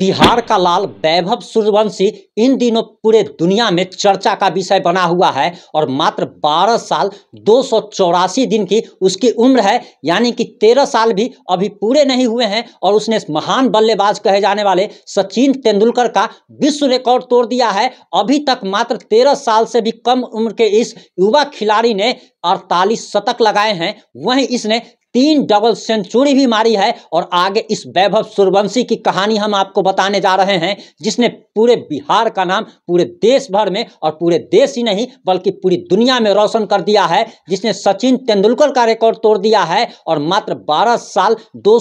बिहार का लाल वैभव सूर्यवंशी इन दिनों पूरे दुनिया में चर्चा का विषय बना हुआ है और मात्र 12 साल दो दिन की उसकी उम्र है यानी कि 13 साल भी अभी पूरे नहीं हुए हैं और उसने महान बल्लेबाज कहे जाने वाले सचिन तेंदुलकर का विश्व रिकॉर्ड तोड़ दिया है अभी तक मात्र 13 साल से भी कम उम्र के इस युवा खिलाड़ी ने अड़तालीस शतक लगाए हैं वहीं इसने तीन डबल सेंचुरी भी मारी है और आगे इस वैभव सूर्यवंशी की कहानी हम आपको बताने जा रहे हैं जिसने पूरे बिहार का नाम पूरे देश भर में और पूरे देश ही नहीं बल्कि पूरी दुनिया में रोशन कर दिया है जिसने सचिन तेंदुलकर का रिकॉर्ड तोड़ दिया है और मात्र बारह साल दो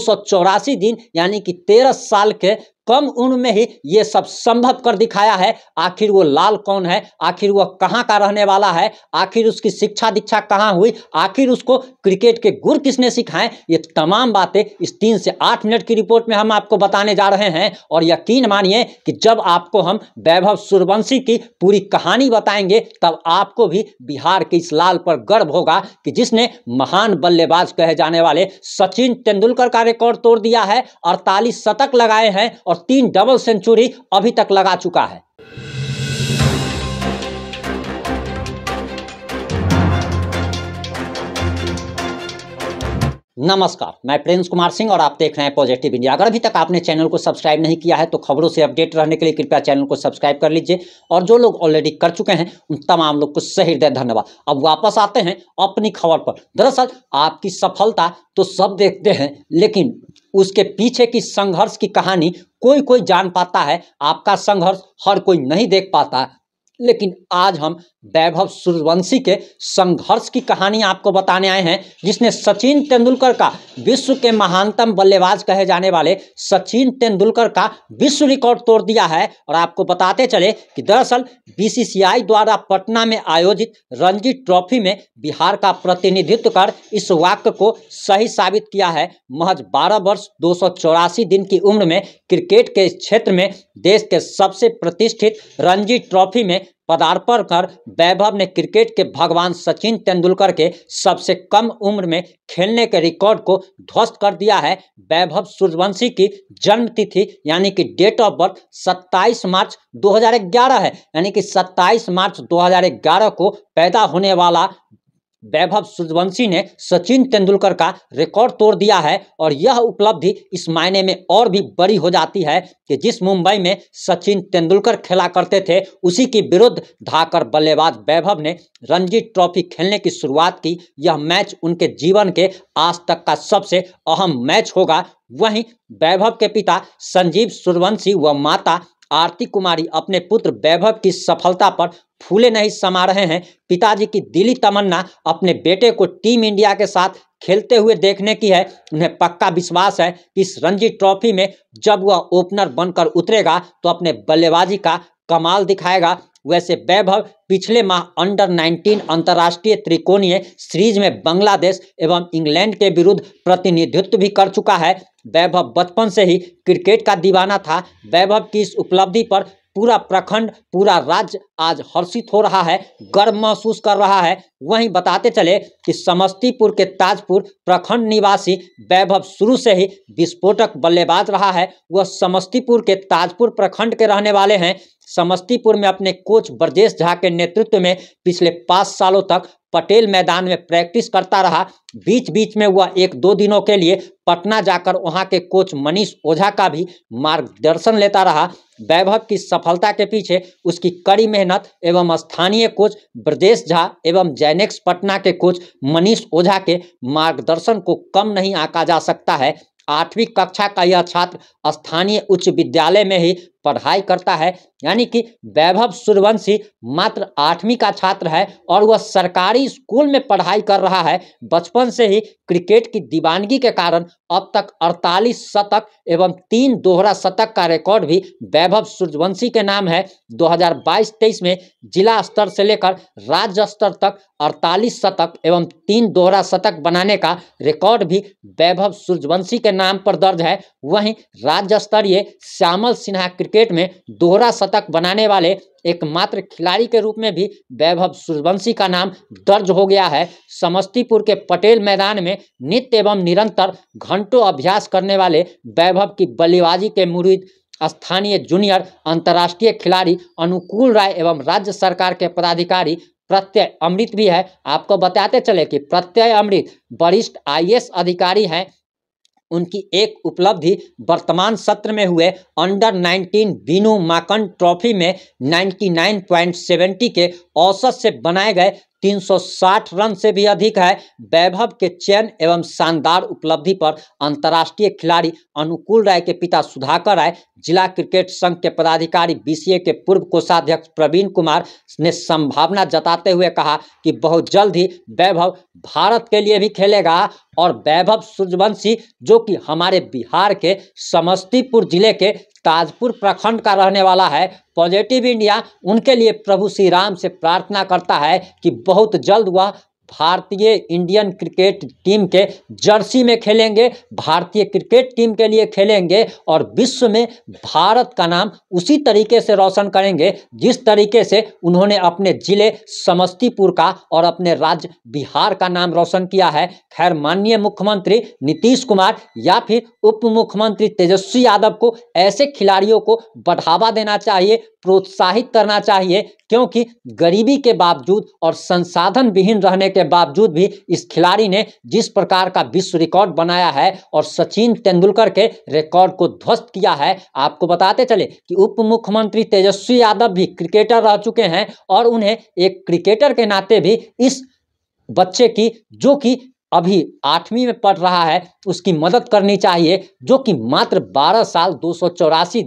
दिन यानी कि तेरह साल के कम उम्र में ही ये सब संभव कर दिखाया है आखिर वो लाल कौन है आखिर वो कहाँ का रहने वाला है आखिर उसकी शिक्षा दीक्षा कहाँ हुई आखिर उसको क्रिकेट के गुर किसने सिखाए ये तमाम बातें इस तीन से आठ मिनट की रिपोर्ट में हम आपको बताने जा रहे हैं और यकीन मानिए कि जब आपको हम वैभव सूर्यवंशी की पूरी कहानी बताएंगे तब आपको भी बिहार के इस लाल पर गर्व होगा कि जिसने महान बल्लेबाज कहे जाने वाले सचिन तेंदुलकर का रिकॉर्ड तोड़ दिया है अड़तालीस शतक लगाए हैं और और तीन डबल सेंचुरी अभी तक लगा चुका है नमस्कार मैं प्रिंस कुमार सिंह और आप देख रहे हैं पॉजिटिव इंडिया अगर अभी तक आपने चैनल को सब्सक्राइब नहीं किया है तो खबरों से अपडेट रहने के लिए कृपया चैनल को सब्सक्राइब कर लीजिए और जो लोग ऑलरेडी कर चुके हैं उन तमाम लोग को सहृदय धन्यवाद अब वापस आते हैं अपनी खबर पर दरअसल आपकी सफलता तो सब देखते हैं लेकिन उसके पीछे की संघर्ष की कहानी कोई कोई जान पाता है आपका संघर्ष हर कोई नहीं देख पाता लेकिन आज हम वैभव सूर्यवंशी के संघर्ष की कहानी आपको बताने आए हैं जिसने सचिन तेंदुलकर का विश्व के महानतम बल्लेबाज कहे जाने वाले सचिन तेंदुलकर का विश्व रिकॉर्ड तोड़ दिया है और आपको बताते चले कि दरअसल बीसीसीआई द्वारा पटना में आयोजित रणजी ट्रॉफी में बिहार का प्रतिनिधित्व कर इस वाक्य को सही साबित किया है महज बारह वर्ष दो दिन की उम्र में क्रिकेट के क्षेत्र में देश के सबसे प्रतिष्ठित रणजी ट्रॉफी में पदार्पण कर वैभव ने क्रिकेट के भगवान सचिन तेंदुलकर के सबसे कम उम्र में खेलने के रिकॉर्ड को ध्वस्त कर दिया है वैभव सूर्यवंशी की जन्म तिथि यानी कि डेट ऑफ बर्थ 27 मार्च 2011 है यानी कि 27 मार्च 2011 को पैदा होने वाला वैभव सूर्यवंशी ने सचिन तेंदुलकर का रिकॉर्ड तोड़ दिया है और यह उपलब्धि इस मायने में और भी बड़ी हो जाती है कि जिस मुंबई में सचिन तेंदुलकर खेला करते थे उसी के विरुद्ध धाकर बल्लेबाज वैभव ने रणजी ट्रॉफी खेलने की शुरुआत की यह मैच उनके जीवन के आज तक का सबसे अहम मैच होगा वहीं वैभव के पिता संजीव सूर्यवंशी व माता आरती कुमारी अपने पुत्र वैभव की सफलता पर फूले नहीं समा रहे हैं पिताजी की दिली तमन्ना अपने बेटे को टीम इंडिया के साथ खेलते हुए देखने की है उन्हें पक्का विश्वास है कि इस रणजी ट्रॉफी में जब वह ओपनर बनकर उतरेगा तो अपने बल्लेबाजी का कमाल दिखाएगा वैसे वैभव पिछले माह अंडर 19 अंतर्राष्ट्रीय त्रिकोणीय सीरीज में बांग्लादेश एवं इंग्लैंड के विरुद्ध प्रतिनिधित्व भी कर चुका है वैभव बचपन से ही क्रिकेट का दीवाना था वैभव की इस उपलब्धि पर पूरा प्रखंड पूरा राज्य आज हर्षित हो रहा है गर्व महसूस कर रहा है वहीं बताते चले कि समस्तीपुर के ताजपुर प्रखंड निवासी वैभव शुरू से ही विस्फोटक बल्लेबाज रहा है वह समस्तीपुर के ताजपुर प्रखंड के रहने वाले हैं समस्तीपुर में अपने कोच ब्रजेश झा के नेतृत्व में पिछले पाँच सालों तक पटेल मैदान में प्रैक्टिस करता रहा बीच बीच में वह एक दो दिनों के लिए पटना जाकर वहां के कोच मनीष ओझा का भी मार्गदर्शन लेता रहा वैभव की सफलता के पीछे उसकी कड़ी मेहनत एवं स्थानीय कोच ब्रजेश झा एवं जय एनएक्स पटना के कोच मनीष ओझा के मार्गदर्शन को कम नहीं आका जा सकता है आठवीं कक्षा का यह छात्र स्थानीय उच्च विद्यालय में ही पढ़ाई करता है यानी कि वैभव सूर्यवंशी मात्र आठवीं का छात्र है और वह सरकारी स्कूल में पढ़ाई कर रहा है बचपन से ही क्रिकेट की दीवानगी के कारण अब तक 48 शतक एवं तीन दोहरा शतक का रिकॉर्ड भी वैभव सूर्यवंशी के नाम है 2022-23 में जिला स्तर से लेकर राज्य स्तर तक 48 शतक एवं तीन दोहरा शतक बनाने का रिकॉर्ड भी वैभव सूर्यवंशी के नाम पर दर्ज है वहीं राज्य स्तरीय श्यामल सिन्हा क्रिकेट क्रिकेट में दोहरा शतक बनाने वाले एकमात्र खिलाड़ी के रूप में भी वैभव सूर्यवंशी का नाम दर्ज हो गया है समस्तीपुर के पटेल मैदान में नित्य एवं निरंतर घंटों अभ्यास करने वाले वैभव की बल्लेबाजी के मुरीद स्थानीय जूनियर अंतर्राष्ट्रीय खिलाड़ी अनुकूल राय एवं राज्य सरकार के पदाधिकारी प्रत्यय अमृत भी है आपको बताते चले कि प्रत्यय अमृत वरिष्ठ आईएएस अधिकारी हैं उनकी एक उपलब्धि वर्तमान सत्र में हुए अंडर 19 बीनू माकन ट्रॉफी में 99.70 के औसत से बनाए गए 360 रन से भी अधिक है वैभव के चयन एवं शानदार उपलब्धि पर अंतर्राष्ट्रीय खिलाड़ी अनुकूल राय के पिता सुधाकर राय जिला क्रिकेट संघ के पदाधिकारी बीसीए के पूर्व कोषाध्यक्ष प्रवीण कुमार ने संभावना जताते हुए कहा कि बहुत जल्द ही वैभव भारत के लिए भी खेलेगा और वैभव सूर्यवंशी जो कि हमारे बिहार के समस्तीपुर जिले के ताजपुर प्रखंड का रहने वाला है पॉजिटिव इंडिया उनके लिए प्रभु श्री राम से प्रार्थना करता है कि बहुत जल्द वह भारतीय इंडियन क्रिकेट टीम के जर्सी में खेलेंगे भारतीय क्रिकेट टीम के लिए खेलेंगे और विश्व में भारत का नाम उसी तरीके से रोशन करेंगे जिस तरीके से उन्होंने अपने जिले समस्तीपुर का और अपने राज्य बिहार का नाम रोशन किया है खैर माननीय मुख्यमंत्री नीतीश कुमार या फिर उप मुख्यमंत्री तेजस्वी यादव को ऐसे खिलाड़ियों को बढ़ावा देना चाहिए प्रोत्साहित करना चाहिए क्योंकि गरीबी के बावजूद और संसाधन विहीन रहने के बावजूद भी इस खिलाड़ी ने जिस प्रकार का विश्व रिकॉर्ड बनाया है और सचिन तेंदुलकर के रिकॉर्ड को ध्वस्त किया है आपको बताते चले कि उप मुख्यमंत्री तेजस्वी यादव भी क्रिकेटर रह चुके हैं और उन्हें एक क्रिकेटर के नाते भी इस बच्चे की जो कि अभी आठवीं में पढ़ रहा है उसकी मदद करनी चाहिए जो कि मात्र 12 साल दो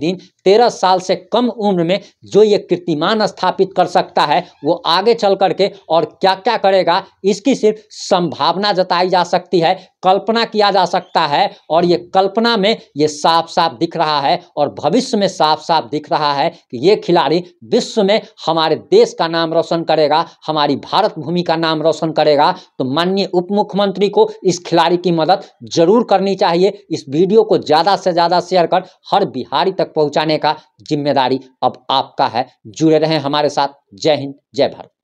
दिन तेरह साल से कम उम्र में जो ये कीर्तिमान स्थापित कर सकता है वो आगे चल करके और क्या क्या करेगा इसकी सिर्फ संभावना जताई जा सकती है कल्पना किया जा सकता है और ये कल्पना में ये साफ साफ दिख रहा है और भविष्य में साफ साफ दिख रहा है कि ये खिलाड़ी विश्व में हमारे देश का नाम रोशन करेगा हमारी भारत भूमि का नाम रोशन करेगा तो माननीय उप मुख्यमंत्री को इस खिलाड़ी की मदद जरूर करनी चाहिए इस वीडियो को ज़्यादा से ज़्यादा शेयर कर हर बिहारी तक पहुँचाने का जिम्मेदारी अब आपका है जुड़े रहें हमारे साथ जय हिंद जय भारत